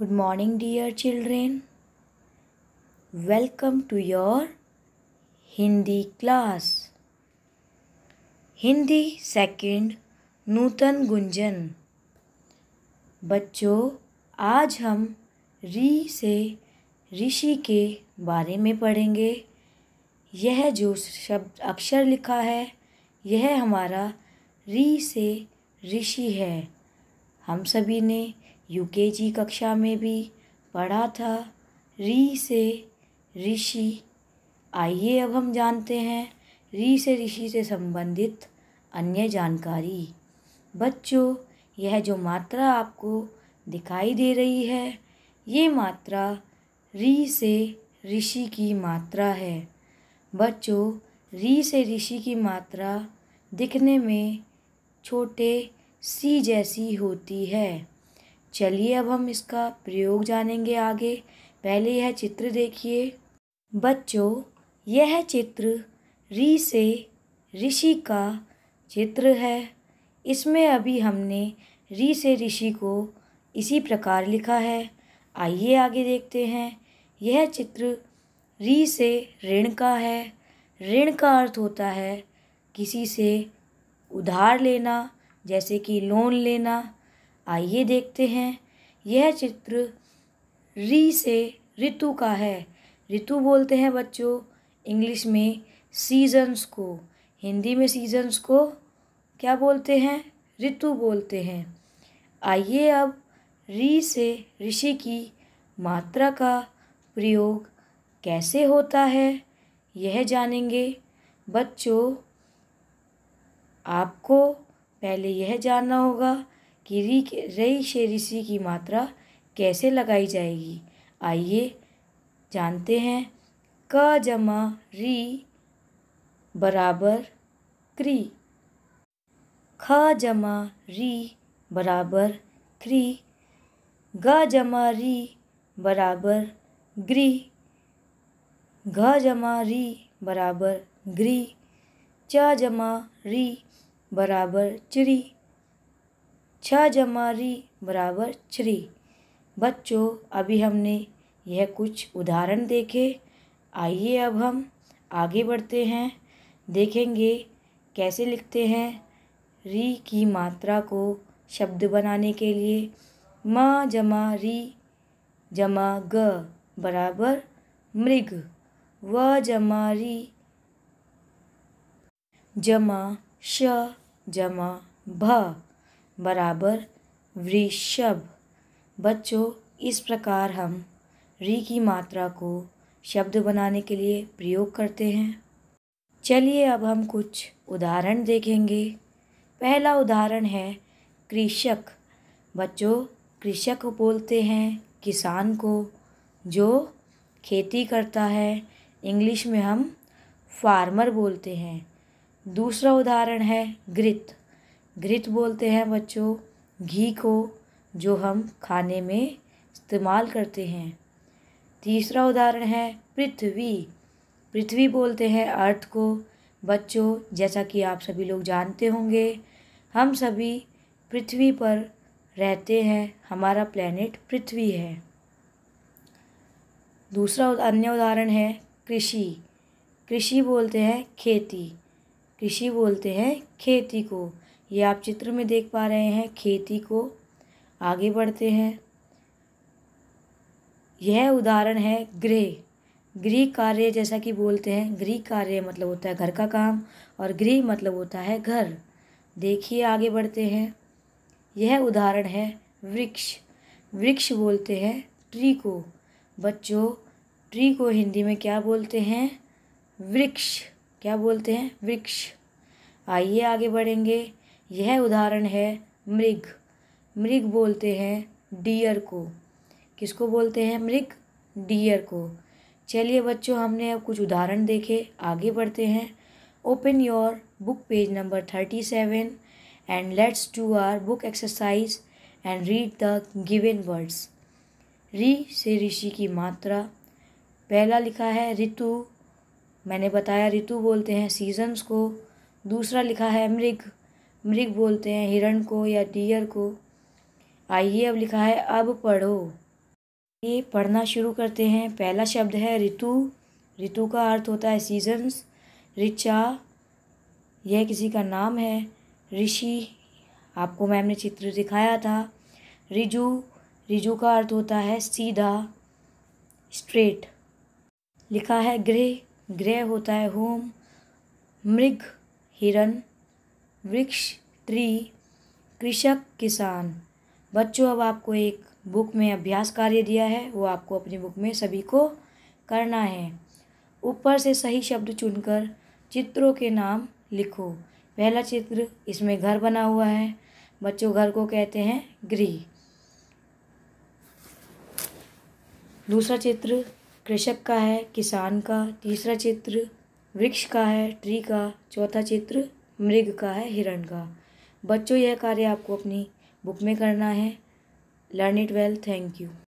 good morning dear children welcome to your Hindi class Hindi second Nutan Gunjan बच्चों आज हम री से ऋषि के बारे में पढ़ेंगे यह जो शब्द अक्षर लिखा है यह हमारा री से ऋषि है हम सभी ने यूकेजी कक्षा में भी पढ़ा था री से ऋषि आइए अब हम जानते हैं री से ऋषि से संबंधित अन्य जानकारी बच्चों यह जो मात्रा आपको दिखाई दे रही है ये मात्रा री से ऋषि की मात्रा है बच्चों री से ऋषि की मात्रा दिखने में छोटे सी जैसी होती है चलिए अब हम इसका प्रयोग जानेंगे आगे पहले यह चित्र देखिए बच्चों यह चित्र री से ऋषि का चित्र है इसमें अभी हमने री से ऋषि को इसी प्रकार लिखा है आइए आगे देखते हैं यह चित्र री से ऋण का है ऋण का अर्थ होता है किसी से उधार लेना जैसे कि लोन लेना आइए देखते हैं यह चित्र री से ऋतु का है ऋतु बोलते हैं बच्चों इंग्लिश में सीजन्स को हिंदी में सीजन्स को क्या बोलते हैं ऋतु बोलते हैं आइए अब री से ऋषि की मात्रा का प्रयोग कैसे होता है यह जानेंगे बच्चों आपको पहले यह जानना होगा कि री रई से ऋषि की मात्रा कैसे लगाई जाएगी आइए जानते हैं क जमा री बराबर क्री ख जमा री बराबर क्री ग जमा री बराबर ग्री घ जमा री बराबर ग्री च जमा री बराबर चिड़ी छः जमारी बराबर थ्री बच्चों अभी हमने यह कुछ उदाहरण देखे आइए अब हम आगे बढ़ते हैं देखेंगे कैसे लिखते हैं री की मात्रा को शब्द बनाने के लिए म जमा री जमा ग बराबर मृग व जमा री जमा श जमा भ बराबर वृषभ बच्चों इस प्रकार हम री की मात्रा को शब्द बनाने के लिए प्रयोग करते हैं चलिए अब हम कुछ उदाहरण देखेंगे पहला उदाहरण है कृषक बच्चों कृषक बोलते हैं किसान को जो खेती करता है इंग्लिश में हम फार्मर बोलते हैं दूसरा उदाहरण है गृत घृत बोलते हैं बच्चों घी को जो हम खाने में इस्तेमाल करते हैं तीसरा उदाहरण है पृथ्वी पृथ्वी बोलते हैं अर्थ को बच्चों जैसा कि आप सभी लोग जानते होंगे हम सभी पृथ्वी पर रहते हैं हमारा प्लेनेट पृथ्वी है दूसरा अन्य उदाहरण है कृषि कृषि बोलते हैं खेती कृषि बोलते हैं खेती को ये आप चित्र में देख पा रहे हैं खेती को आगे बढ़ते हैं यह उदाहरण है गृह गृह कार्य जैसा कि बोलते हैं गृह कार्य मतलब होता है घर का काम और गृह मतलब होता है घर देखिए आगे बढ़ते हैं यह उदाहरण है वृक्ष वृक्ष बोलते हैं ट्री को बच्चों ट्री को हिंदी में क्या बोलते हैं वृक्ष क्या बोलते हैं वृक्ष आइए आगे बढ़ेंगे यह उदाहरण है मृग मृग बोलते हैं डियर को किसको बोलते हैं मृग डियर को चलिए बच्चों हमने अब कुछ उदाहरण देखे आगे बढ़ते हैं open your book page number thirty seven and let's to our book exercise and read the given words री से ऋषि की मात्रा पहला लिखा है ऋतु मैंने बताया ऋतु बोलते हैं सीजन्स को दूसरा लिखा है मृग मृग बोलते हैं हिरण को या डियर को आइए अब लिखा है अब पढ़ो ये पढ़ना शुरू करते हैं पहला शब्द है ऋतु ऋतु का अर्थ होता है सीजन्स ऋचा यह किसी का नाम है ऋषि आपको मैम ने चित्र दिखाया था रिजु रिजु का अर्थ होता है सीधा स्ट्रेट लिखा है गृह गृह होता है होम मृग हिरण वृक्ष ट्री कृषक किसान बच्चों अब आपको एक बुक में अभ्यास कार्य दिया है वो आपको अपनी बुक में सभी को करना है ऊपर से सही शब्द चुनकर चित्रों के नाम लिखो पहला चित्र इसमें घर बना हुआ है बच्चों घर को कहते हैं गृह दूसरा चित्र कृषक का है किसान का तीसरा चित्र वृक्ष का है ट्री का चौथा चित्र मृग का है हिरण का बच्चों यह कार्य आपको अपनी बुक में करना है learn it well thank you